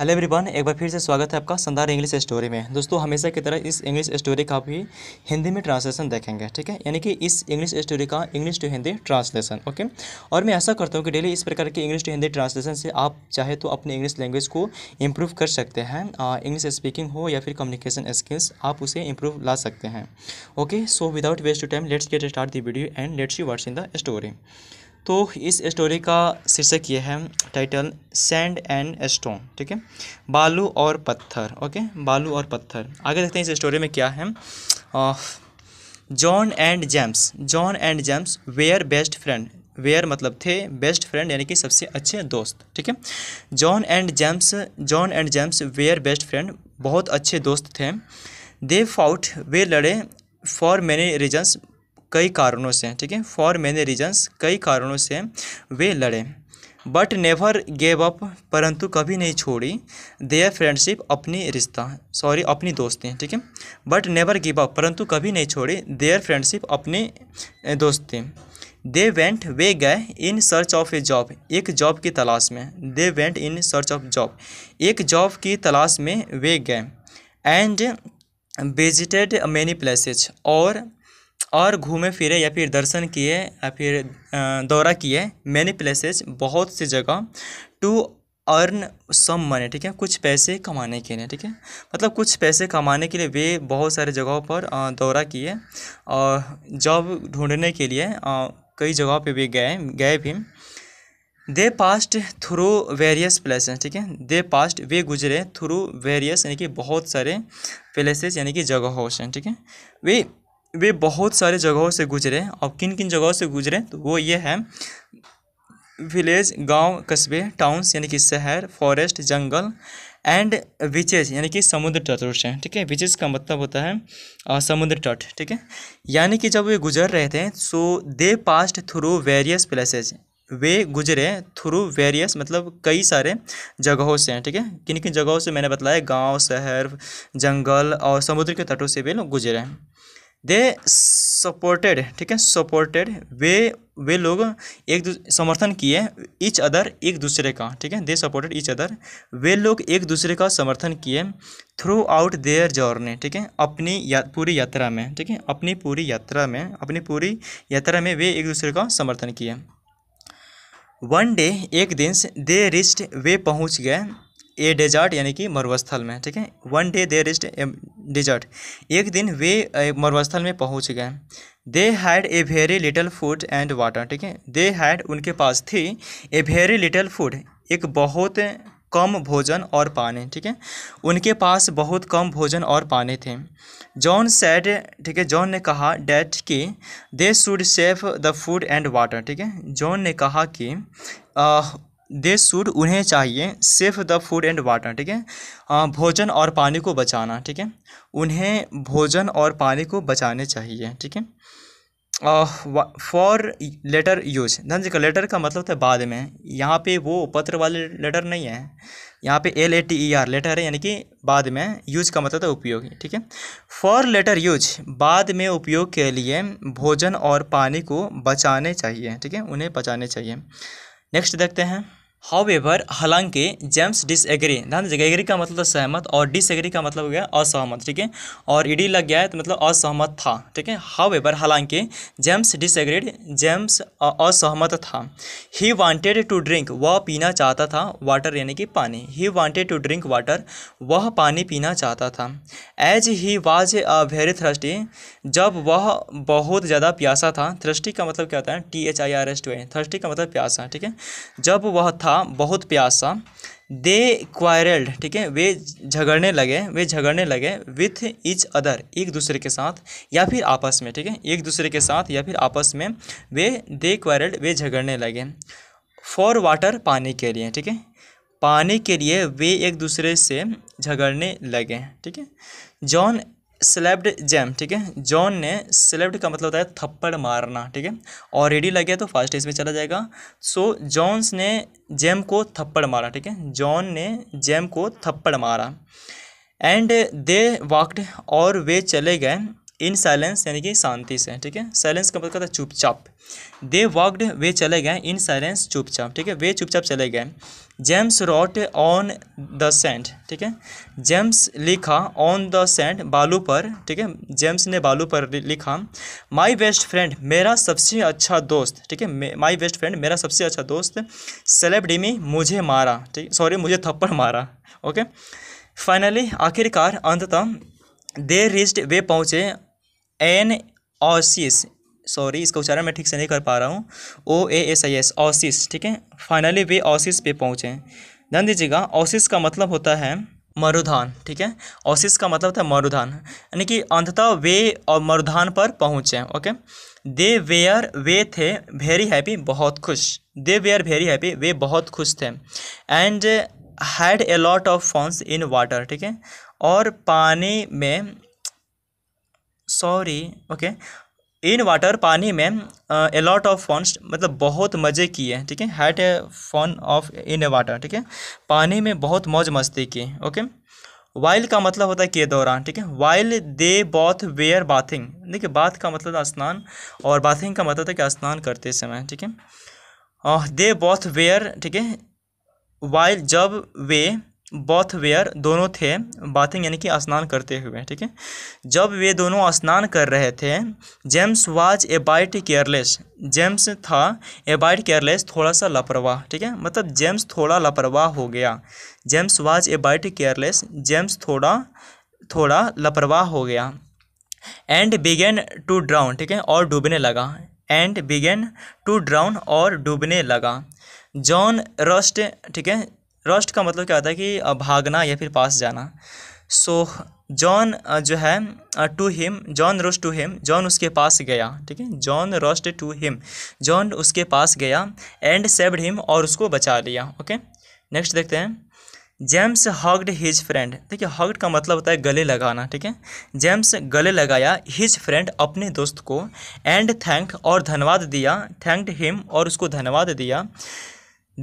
hello everyone एक बार फिर से स्वागत है आपका संदार इंग्लिश स्टोरी में दोस्तों हमेशा की तरह इस इंग्लिश स्टोरी का भी हिंदी में ट्रांसलेशन देखेंगे ठीक है यानी कि इस इंग्लिश स्टोरी का English to Hindi translation okay और मैं ऐसा करता हूँ कि डेली इस प्रकार के इंग्लिश टू हिंदी ट्रांसलेशन से आप चाहे तो अपनी इंग्लिश लैंग्वेज को इम्प्रूव कर सकते हैं इंग्लिश स्पीकिंग हो या फिर कम्युनिकेशन स्किल्स आप उसे इम्प्रूव ला सकते हैं okay so without waste to time let's get start the video and let's you words in the story तो इस स्टोरी का शीर्षक ये है टाइटल सैंड एंड स्टोन ठीक है बालू और पत्थर ओके बालू और पत्थर आगे देखते हैं इस स्टोरी में क्या है John and James John and James were best friend were मतलब थे बेस्ट फ्रेंड यानी कि सबसे अच्छे दोस्त ठीक है John and James John and James were best friend बहुत अच्छे दोस्त थे दे फाउट वे लड़े फॉर मैनी रीजन्स कई कारणों से ठीक है फॉर मैनी रीजन्स कई कारणों से वे लड़े बट नेवर गेव अप परंतु कभी नहीं छोड़ी देयर फ्रेंडशिप अपनी रिश्ता सॉरी अपनी दोस्ती ठीक है बट नेवर गिव अप परंतु कभी नहीं छोड़ी देयर फ्रेंडशिप अपनी दोस्ती दे वेंट वे गए in search of a job एक जॉब की तलाश में they went in search of job एक जॉब की तलाश में वे गए एंड विजिटेड मैनी प्लेसेज और और घूमे फिरे या फिर दर्शन किए या फिर दौरा किए मैनी प्लेसेस बहुत सी जगह टू अर्न सम मनी ठीक है कुछ पैसे कमाने के लिए ठीक है मतलब कुछ पैसे कमाने के लिए वे बहुत सारे जगहों पर दौरा किए और जॉब ढूंढने के लिए कई जगहों पे भी गए गए भी they passed through various places ठीक है दे पास्ट वे गुजरे थ्रू वेरियस यानी कि बहुत सारे प्लेसेस यानी कि जगह हो ठीक है वे वे बहुत सारे जगहों से गुजरे और किन किन जगहों से गुजरे तो वो ये है विलेज गांव कस्बे टाउन्स यानी कि शहर फॉरेस्ट जंगल एंड विचेज यानी कि समुद्र तट से ठीक है विचेज का मतलब होता है आ, समुद्र तट ठीक है यानी कि जब वे गुजर रहे थे so they passed through various places वे गुजरे थ्रू वेरियस मतलब कई सारे जगहों से हैं ठीक है किन किन जगहों से मैंने बताया गांव शहर जंगल और समुद्र के तटों से वे लोग गुजरे हैं दे सपोर्टेड ठीक है सपोर्टेड वे वे लोग एक समर्थन किए इच अदर एक दूसरे का ठीक है दे सपोर्टेड इच अदर वे लोग एक दूसरे का समर्थन किए थ्रू आउट देयर जर्नी ठीक है अपनी या पूरी यात्रा में ठीक है अपनी पूरी यात्रा में अपनी पूरी यात्रा में वे एक दूसरे का समर्थन किए वन डे एक दिन दे रिस्ट वे पहुंच गए ए डेजर्ट यानी कि मरुस्थल में ठीक है one day there is desert एक दिन वे मरुस्थल में पहुंच गए they had a very little food and water ठीक है दे हैड उनके पास थी ए वेरी लिटल फूड एक बहुत कम भोजन और पानी ठीक है उनके पास बहुत कम भोजन और पानी थे जॉन सेड ठीक है जॉन ने कहा डैट कि they should save the food and water ठीक है जॉन ने कहा कि दे शुड उन्हें चाहिए save the food and water ठीक है भोजन और पानी को बचाना ठीक है उन्हें भोजन और पानी को बचाने चाहिए ठीक है फॉर लेटर यूज धन जी का लेटर का मतलब था तो बाद में यहाँ पे वो पत्र वाले लेटर नहीं है यहाँ पे L A T E R letter है यानी कि बाद में यूज का मतलब था तो उपयोग ठीक है फॉर लेटर यूज बाद में उपयोग के लिए भोजन और पानी को बचाने चाहिए ठीक है उन्हें बचाने चाहिए नेक्स्ट देखते हैं हाउएवर हालांकि जेम्स डिसएग्री ध्यान दीजिएगा एग्री का मतलब सहमत और डिसएग्री का मतलब हो गया असहमत ठीक है और ईडी लग गया है तो मतलब असहमत था ठीक है हाउएवर हालांकि जेम्स डिसएग्रीड जेम्स असहमत था ही वांटेड टू ड्रिंक वह पीना चाहता था वाटर यानी कि पानी he wanted to drink water वह पानी पीना चाहता था as he was very thirsty जब वह बहुत ज़्यादा प्यासा था थ्रस्टी का मतलब क्या होता है T H I R S T Y thirsty का मतलब प्यासा ठीक है जब वह था था बहुत प्यासा दे क्वायरल्ड ठीक है वे झगड़ने लगे वे झगड़ने लगे विथ इच अदर एक दूसरे के साथ या फिर आपस में ठीक है एक दूसरे के साथ या फिर आपस में वे दे क्वायरल्ड वे झगड़ने लगे फॉर वाटर पानी के लिए ठीक है पानी के लिए वे एक दूसरे से झगड़ने लगे ठीक है जॉन स्लेब्ड जैम ठीक है जॉन ने स्लेब्ड का मतलब होता है थप्पड़ मारना ठीक है और रेडी लग गया तो फास्ट इसमें चला जाएगा सो जॉन्स ने जैम को थप्पड़ मारा ठीक है जॉन ने जैम को थप्पड़ मारा एंड दे वॉकड और वे चले गए इन साइलेंस यानी कि शांति से ठीक है साइलेंस का मतलब था चुपचाप दे वॉकड वे चले गए इन साइलेंस चुपचाप ठीक है वे चुपचाप चले गए James wrote on the sand ठीक है जेम्स लिखा ऑन द सेंट बालू पर ठीक है जेम्स ने बालू पर लिखा माई बेस्ट फ्रेंड मेरा सबसे अच्छा दोस्त ठीक है माई बेस्ट फ्रेंड मेरा सबसे अच्छा दोस्त सेलेब्रिमी मुझे मारा ठीक सॉरी मुझे थप्पड़ मारा ओके फाइनली आखिरकार अंततः दे रिस्ट वे पहुँचे एन ऑसिस सॉरी इसका उच्चारण मैं ठीक से नहीं कर पा रहा हूँ O A S I S oasis ठीक है फाइनली वे ऑसिस पे पहुँचे ध्यान दीजिएगा ऑसिस का मतलब होता है मरुधान ठीक है ऑसिस का मतलब होता है मरुधान यानी कि अंततः वे और मरुधान पर पहुँचे ओके दे वेयर वे थे वेरी हैप्पी बहुत खुश दे वेयर वेरी हैप्पी वे बहुत खुश थे and had a lot of funs in water ठीक है और पानी में सॉरी ओके इन वाटर पानी में अलॉट लॉट ऑफ फॉन्स मतलब बहुत मज़े किए ठीक है had a fun of in a water ठीक है पानी में बहुत मौज मस्ती की ओके वाइल का मतलब होता है के दौरान ठीक है while they both were bathing देखिए बाथ का मतलब था स्नान और बाथिंग का मतलब था कि स्नान करते समय ठीक है दे बॉथ वेयर ठीक है वाइल जब वे बॉथ वेयर दोनों थे बाथिंग यानी कि स्नान करते हुए ठीक है जब वे दोनों स्नान कर रहे थे James was a bit careless James था ए बाइट केयरलेस थोड़ा सा लापरवाह ठीक है मतलब जेम्स थोड़ा लापरवाह हो गया James was a bit careless जेम्स थोड़ा थोड़ा लापरवाह हो गया एंड बिगेन टू ड्राउन ठीक है और डूबने लगा एंड बिगेन टू ड्राउन और डूबने लगा जॉन रस्ट ठीक है रस्ट का मतलब क्या होता है कि भागना या फिर पास जाना सो so, जॉन जो है to him John rushed to him John उसके पास गया ठीक है John rushed to him John उसके पास गया एंड सेव्ड हिम और उसको बचा लिया ओके नेक्स्ट देखते हैं जेम्स हग्ड हिज फ्रेंड देखिए हग्ड का मतलब होता है गले लगाना ठीक है जेम्स गले लगाया हिज फ्रेंड अपने दोस्त को एंड थैंक और धन्यवाद दिया थैंक्ड हिम और उसको धन्यवाद दिया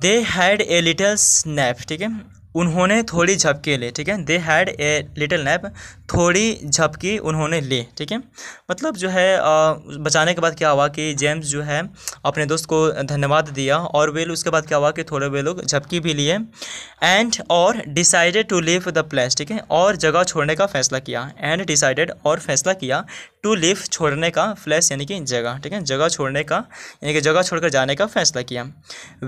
they had a little snap ठीक है उन्होंने थोड़ी झपके ले ठीक है they had a little nap थोड़ी झपकी उन्होंने ली ठीक है मतलब जो है बचाने के बाद क्या हुआ कि जेम्स जो है अपने दोस्त को धन्यवाद दिया और वे उसके बाद क्या हुआ कि थोड़े वे लोग झपकी भी लिए एंड और decided to leave the place ठीक है और जगह छोड़ने का फैसला किया एंड डिसाइडेड और फैसला किया टू लिव छोड़ने का प्लेस यानी कि जगह ठीक है जगह छोड़ने का यानी कि जगह छोड़कर जाने का फैसला किया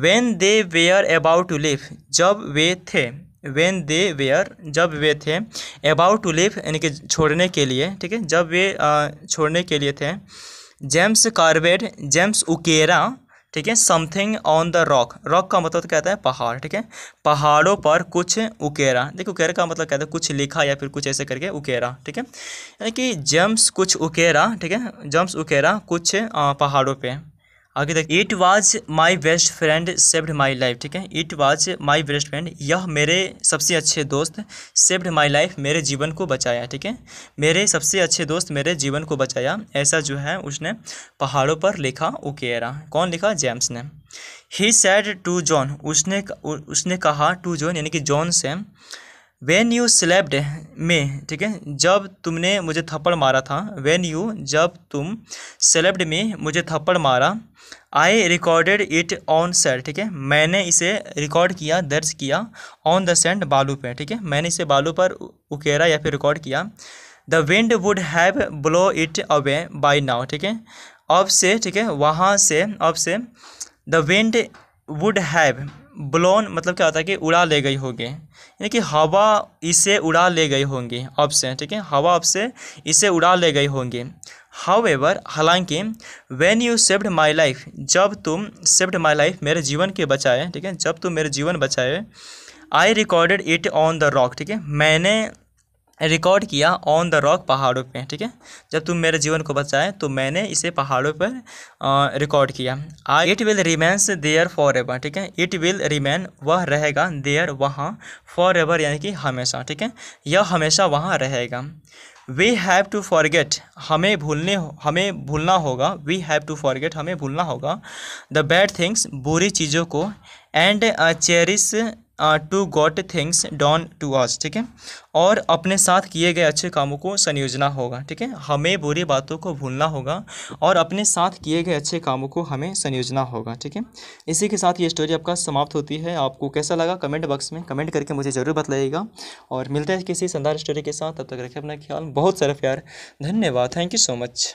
when they were about to leave जब वे थे वेन दे वेयर जब वे थे अबाउट टू लिव यानी कि छोड़ने के लिए ठीक है जब वे छोड़ने के लिए थे जेम्स कार्बेट जेम्स उकेरा ठीक है something on the rock rock का मतलब कहता है पहाड़ ठीक है पहाड़ों पर कुछ उकेरा देखो उकेरा का मतलब कहता है कुछ लिखा या फिर कुछ ऐसे करके उकेरा ठीक है यानी कि जेम्स कुछ उकेरा ठीक है जेम्स उकेरा कुछ पहाड़ों पे आगे देख it was my best friend saved my life ठीक है it was my best friend यह मेरे सबसे अच्छे दोस्त सेव्ड माई लाइफ मेरे जीवन को बचाया ठीक है मेरे सबसे अच्छे दोस्त मेरे जीवन को बचाया ऐसा जो है उसने पहाड़ों पर लिखा ओकेरा कौन लिखा जेम्स ने ही सैड टू जॉन उसने उसने कहा टू जॉन यानी कि जॉन से वेन यू स्लेब्ड में ठीक है जब तुमने मुझे थप्पड़ मारा था वेन यू जब तुम सेलेब्ड में मुझे थप्पड़ मारा I recorded it on sand ठीक है मैंने इसे रिकॉर्ड किया दर्ज किया ऑन द सेंड बालू पे ठीक है मैंने इसे बालू पर उकेरा या फिर रिकॉर्ड किया the wind would have blow it away by now ठीक है अब से ठीक है वहाँ से अब से the wind would have blown मतलब क्या होता है कि उड़ा ले गई होगी यानी कि हवा इसे उड़ा ले गई होंगी अब से ठीक है हवा अब से इसे उड़ा ले गई होंगी हाउ एवर हालांकि when you saved my life जब तुम सेव्ड माई लाइफ मेरे जीवन के बचाए ठीक है जब तुम मेरे जीवन बचाए I recorded it on the rock ठीक है मैंने रिकॉर्ड किया ऑन द रॉक पहाड़ों पे ठीक है जब तुम मेरे जीवन को बचाए तो मैंने इसे पहाड़ों पर रिकॉर्ड किया I it will remains there forever ठीक है इट विल रिमेन वह रहेगा देयर वहाँ फॉर एवर यानी कि हमेशा ठीक है यह हमेशा वहाँ रहेगा वी हैव टू फॉरगेट हमें भूलने हमें भूलना होगा वी हैव टू फॉरगेट हमें भूलना होगा द बैड थिंग्स बुरी चीज़ों को and cherish to got things don't to आज ठीक है और अपने साथ किए गए अच्छे कामों को संयोजना होगा ठीक है हमें बुरी बातों को भूलना होगा और अपने साथ किए गए अच्छे कामों को हमें संयोजना होगा ठीक है इसी के साथ ये स्टोरी आपका समाप्त होती है आपको कैसा लगा कमेंट बॉक्स में कमेंट करके मुझे ज़रूर बताइएगा और मिलते हैं किसी शानदार स्टोरी के साथ तब तक रखें अपना ख्याल बहुत सारा प्यार धन्यवाद थैंक यू सो मच